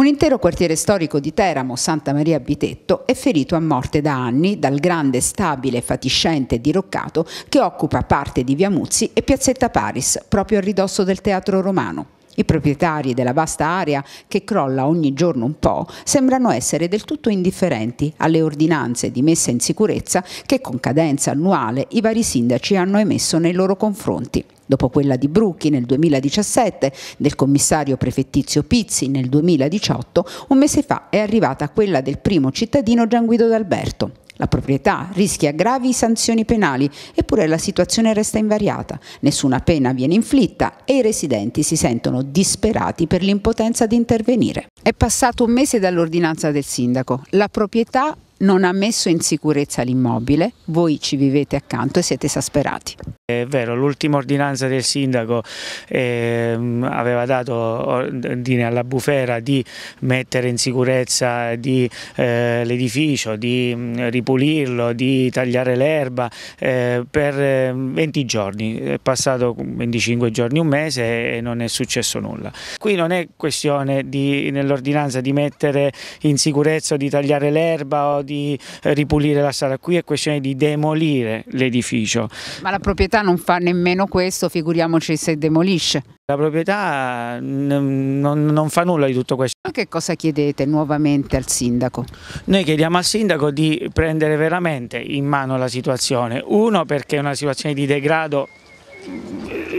Un intero quartiere storico di Teramo, Santa Maria Bitetto, è ferito a morte da anni dal grande stabile fatiscente diroccato che occupa parte di Via Muzzi e Piazzetta Paris, proprio a ridosso del Teatro Romano. I proprietari della vasta area, che crolla ogni giorno un po', sembrano essere del tutto indifferenti alle ordinanze di messa in sicurezza che con cadenza annuale i vari sindaci hanno emesso nei loro confronti dopo quella di Brucchi nel 2017, del commissario prefettizio Pizzi nel 2018, un mese fa è arrivata quella del primo cittadino Gian Guido D'Alberto. La proprietà rischia gravi sanzioni penali, eppure la situazione resta invariata. Nessuna pena viene inflitta e i residenti si sentono disperati per l'impotenza di intervenire. È passato un mese dall'ordinanza del sindaco. La proprietà non ha messo in sicurezza l'immobile, voi ci vivete accanto e siete esasperati. È vero, l'ultima ordinanza del sindaco eh, aveva dato ordine alla bufera di mettere in sicurezza eh, l'edificio, di mm, ripulirlo, di tagliare l'erba eh, per 20 ehm, giorni, è passato 25 giorni, un mese e non è successo nulla. Qui non è questione nell'ordinanza di mettere in sicurezza o di tagliare l'erba o di di eh, ripulire la sala, qui è questione di demolire l'edificio. Ma la proprietà non fa nemmeno questo, figuriamoci se demolisce. La proprietà mm, non, fa nulla di tutto questo. Che cosa chiedete nuovamente al sindaco? Noi chiediamo al sindaco di prendere veramente in mano la situazione, uno perché è una situazione di degrado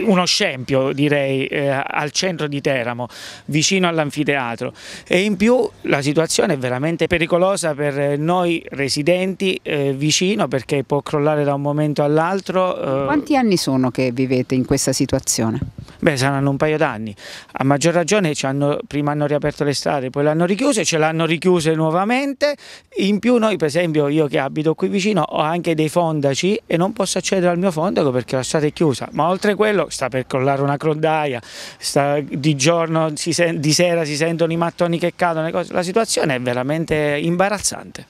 uno scempio direi eh, al centro di Teramo, vicino all'anfiteatro e in più la situazione è veramente pericolosa per noi residenti eh, vicino perché può crollare da un momento all'altro. Eh, Quanti anni sono che vivete in questa situazione? Beh, saranno un paio d'anni. A maggior ragione hanno, prima hanno riaperto le strade, poi le hanno richiuse, ce l'hanno richiuse nuovamente. In più noi, per esempio, io che abito qui vicino, ho anche dei fondaci e non posso accedere al mio fondaco perché la strada è chiusa. Ma oltre a quello sta per crollare una crondaia, sta, di giorno, si, di sera si sentono i mattoni che cadono, la situazione è veramente imbarazzante.